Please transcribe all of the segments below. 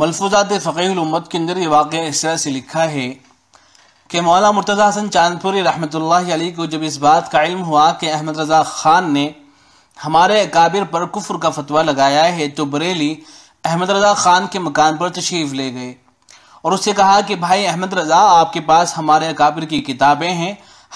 ملفوظات فقیح الامت کے اندر یہ واقعہ اس طرح سے لکھا ہے کہ مولانا مرتضی حسن چاندپوری رحمۃ اللہ علیہ کو جب اس بات کا علم ہوا کہ احمد رضا خان نے ہمارے اکابر پر کفر کا فتویٰ لگایا ہے تو بریلی احمد رضا خان کے مکان پر تشریف لے گئے اور اس سے کہا کہ بھائی احمد رضا آپ کے پاس ہمارے اکابر کی کتابیں ہیں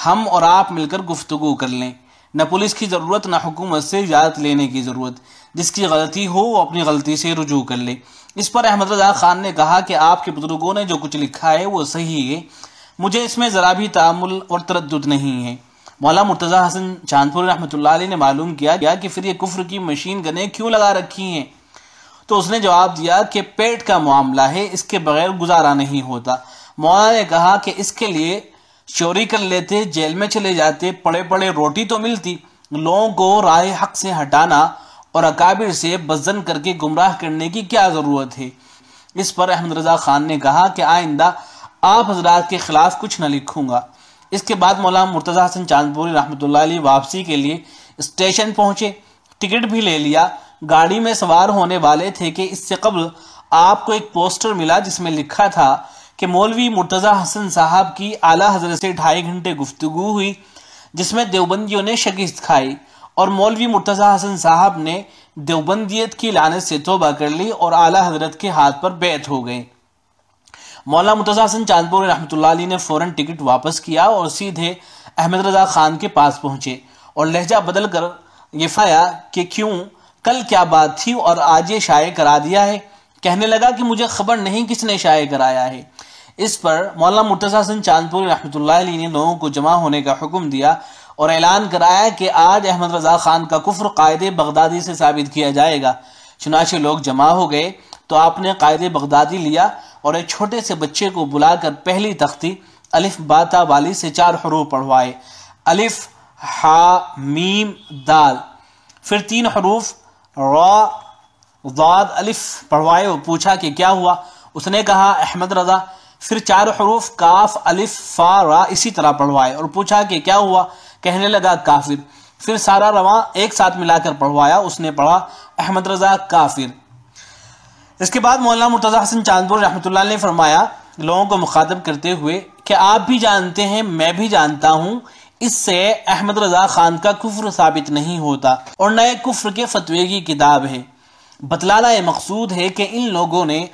ہم اور آپ مل کر گفتگو کر لیں نہ پولیس کی ضرورت نہ حکومت سے اجازت لینے کی ضرورت جس کی غلطی ہو وہ اپنی غلطی سے رجوع کر لے اس پر احمد رضا خان نے کہا کہ آپ کے بزرگوں نے جو کچھ لکھا ہے وہ صحیح ہے مجھے اس میں ذرا بھی تعامل اور تردد نہیں ہے مولا مرتضی حسن چاندپور رحمۃ اللہ علیہ نے معلوم کیا کہ پھر یہ کفر کی مشین گنے کیوں لگا رکھی ہیں تو اس نے جواب دیا کہ پیٹ کا معاملہ ہے اس کے بغیر گزارا نہیں ہوتا مولانا نے کہا کہ اس کے لیے چوری کر لیتے جیل میں چلے جاتے پڑے پڑے روٹی تو ملتی لوگوں کو حق سے سے ہٹانا اور اکابر بزن کر کے گمراہ کرنے کی کیا ضرورت ہے اس پر احمد رضا خان نے کہا کہ آئندہ آپ حضرات کے خلاف کچھ نہ لکھوں گا اس کے بعد مولانا مرتضی حسن چاند پوری رحمۃ اللہ علی واپسی کے لیے اسٹیشن پہنچے ٹکٹ بھی لے لیا گاڑی میں سوار ہونے والے تھے کہ اس سے قبل آپ کو ایک پوسٹر ملا جس میں لکھا تھا کہ مولوی مرتضی حسن صاحب کی اعلیٰ حضرت سے ڈھائی گھنٹے گفتگو ہوئی جس میں دیوبندیوں نے شکست کھائی اور مولوی مرتضی حسن صاحب نے دیوبندیت کی لانت سے توبہ کر لی اور اعلیٰ حضرت کے ہاتھ پر بیعت ہو گئے مولانا مرتضی حسن چاندپور رحمت اللہ علیہ نے فوراً ٹکٹ واپس کیا اور سیدھے احمد رضا خان کے پاس پہنچے اور لہجہ بدل کر یہ فایا کہ کیوں کل کیا بات تھی اور آج یہ شائع کرا دیا ہے کہنے لگا کہ مجھے خبر نہیں کس نے شائع کرایا ہے اس پر مولانا مرتضی حسن چاند رحمت رحمۃ اللہ علیہ نے لوگوں کو جمع ہونے کا حکم دیا اور اعلان کرایا کہ آج احمد رضا خان کا کفر قائد بغدادی سے ثابت کیا جائے گا چنانچہ لوگ جمع ہو گئے تو آپ نے قائد بغدادی لیا اور ایک چھوٹے سے بچے کو بلا کر پہلی تختی الف باتا والی سے چار حروف پڑھوائے الف میم دال پھر تین حروف را ضاد الف پڑھوائے پوچھا کہ کیا ہوا اس نے کہا احمد رضا پھر چار حروف کاف الف فا را اسی طرح پڑھوائے اور پوچھا کہ کیا ہوا کہنے لگا کافر پھر سارا رواں ایک ساتھ ملا کر پڑھوایا اس نے پڑھا احمد رضا کافر اس کے بعد مولانا مرتضی حسن چاندپور رحمۃ اللہ نے فرمایا لوگوں کو مخاطب کرتے ہوئے کہ آپ بھی جانتے ہیں میں بھی جانتا ہوں اس سے احمد رضا خان کا کفر ثابت نہیں ہوتا اور نئے کفر کے فتوی کی کتاب ہے بتلانا یہ مقصود ہے کہ ان لوگوں نے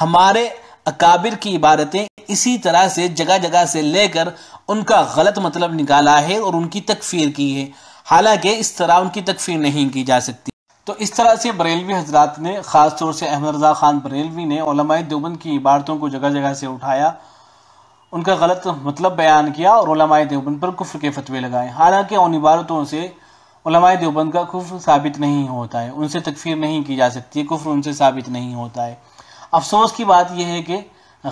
ہمارے اکابر کی عبارتیں اسی طرح سے جگہ جگہ سے لے کر ان کا غلط مطلب نکالا ہے اور ان کی تکفیر کی ہے حالانکہ اس طرح ان کی تکفیر نہیں کی جا سکتی تو اس طرح سے بریلوی حضرات نے خاص طور سے احمد رضا خان بریلوی نے علماء دیوبند کی عبارتوں کو جگہ جگہ سے اٹھایا ان کا غلط مطلب بیان کیا اور علماء دیوبند پر کفر کے فتوے لگائے حالانکہ ان عبارتوں سے علماء دیوبند کا کفر ثابت نہیں ہوتا ہے ان سے تکفیر نہیں کی جا سکتی کفر ان سے ثابت نہیں ہوتا ہے افسوس کی بات یہ ہے کہ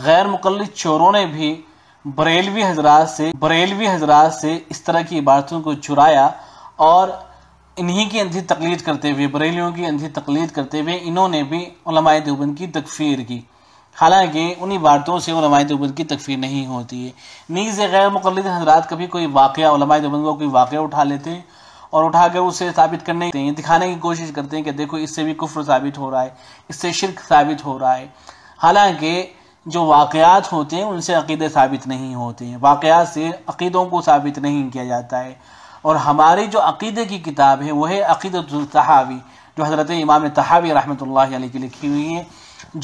غیر مقلد چوروں نے بھی بریلوی حضرات سے بریلوی حضرات سے اس طرح کی عبارتوں کو چرایا اور انہی کی اندھی تقلید کرتے ہوئے بریلیوں کی اندھی تقلید کرتے ہوئے انہوں نے بھی علماء دیوبند کی تکفیر کی حالانکہ انہی عبارتوں سے علماء دیوبند کی تکفیر نہیں ہوتی ہے نیز غیر مقلد حضرات کبھی کوئی واقعہ علماء دیوبند کو کوئی واقعہ اٹھا لیتے ہیں اور اٹھا کے اسے ثابت کرنے دکھانے کی کوشش کرتے ہیں کہ دیکھو اس سے بھی کفر ثابت ہو رہا ہے اس سے شرک ثابت ہو رہا ہے حالانکہ جو واقعات ہوتے ہیں ان سے عقیدے ثابت نہیں ہوتے ہیں واقعات سے عقیدوں کو ثابت نہیں کیا جاتا ہے اور ہماری جو عقیدے کی کتاب ہے وہ ہے عقیدۃ الطحوی جو حضرت امام تحاوی رحمۃ اللہ علیہ کی لکھی ہوئی ہے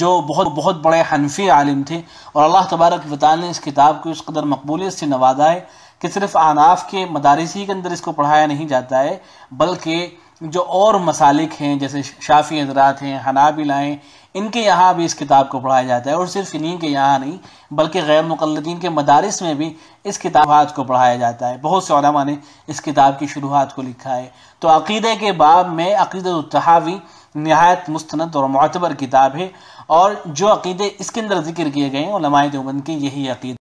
جو بہت بہت بڑے حنفی عالم تھے اور اللہ تبارک وطال نے اس کتاب کو اس قدر مقبولیت سے نوازا ہے کہ صرف انناف کے مدارس ہی کے اندر اس کو پڑھایا نہیں جاتا ہے بلکہ جو اور مسالک ہیں جیسے شافی حضرات ہیں حناب ہیں ان کے یہاں بھی اس کتاب کو پڑھایا جاتا ہے اور صرف انہیں کے یہاں نہیں بلکہ غیر مقلدین کے مدارس میں بھی اس کتابات کو پڑھایا جاتا ہے بہت سے علماء نے اس کتاب کی شروحات کو لکھا ہے تو عقیدے کے باب میں عقیدہ التحاوی نہایت مستند اور معتبر کتاب ہے اور جو عقیدے اس کے اندر ذکر کیے گئے ہیں علماء دیوبند کے یہی عقید